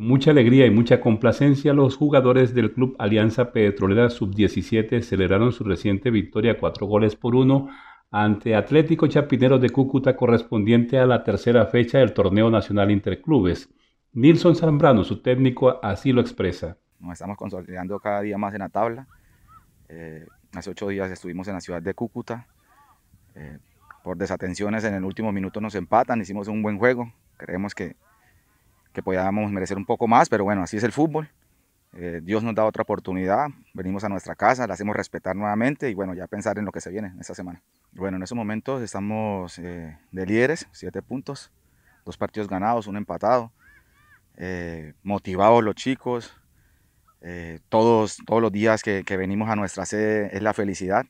Con mucha alegría y mucha complacencia, los jugadores del club Alianza Petrolera Sub-17 celebraron su reciente victoria cuatro goles por uno ante Atlético Chapineros de Cúcuta correspondiente a la tercera fecha del Torneo Nacional Interclubes. Nilson Zambrano, su técnico, así lo expresa. Nos estamos consolidando cada día más en la tabla. Eh, hace ocho días estuvimos en la ciudad de Cúcuta. Eh, por desatenciones en el último minuto nos empatan, hicimos un buen juego. Creemos que que podíamos merecer un poco más, pero bueno, así es el fútbol. Eh, Dios nos da otra oportunidad, venimos a nuestra casa, la hacemos respetar nuevamente y bueno, ya pensar en lo que se viene esta semana. Bueno, en esos momentos estamos eh, de líderes, siete puntos, dos partidos ganados, un empatado, eh, motivados los chicos, todos, todos los días que, que venimos a nuestra sede es la felicidad,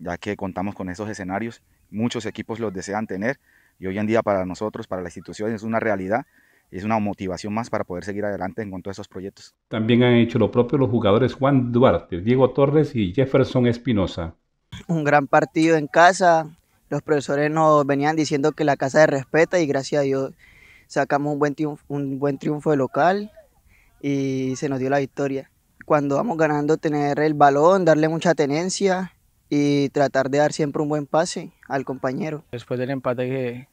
ya que contamos con esos escenarios, muchos equipos los desean tener y hoy en día para nosotros, para la institución es una realidad es una motivación más para poder seguir adelante en cuanto a esos proyectos. También han hecho lo propio los jugadores Juan Duarte, Diego Torres y Jefferson Espinosa. Un gran partido en casa. Los profesores nos venían diciendo que la casa de respeta y gracias a Dios sacamos un buen triunfo, un buen triunfo de local y se nos dio la victoria. Cuando vamos ganando, tener el balón, darle mucha tenencia y tratar de dar siempre un buen pase al compañero. Después del empate que,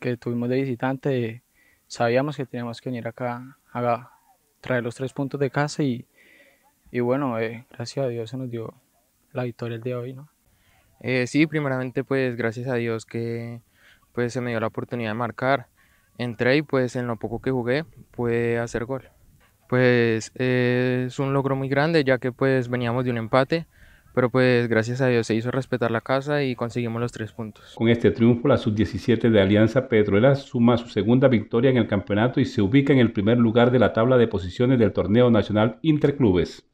que tuvimos de visitante, sabíamos que teníamos que venir acá a traer los tres puntos de casa y, y bueno, eh, gracias a Dios se nos dio la victoria el día de hoy, ¿no? Eh, sí, primeramente pues gracias a Dios que pues se me dio la oportunidad de marcar. Entré y pues en lo poco que jugué pude hacer gol. Pues eh, es un logro muy grande ya que pues veníamos de un empate pero pues gracias a Dios se hizo respetar la casa y conseguimos los tres puntos. Con este triunfo, la sub-17 de Alianza Petrolera suma su segunda victoria en el campeonato y se ubica en el primer lugar de la tabla de posiciones del Torneo Nacional Interclubes.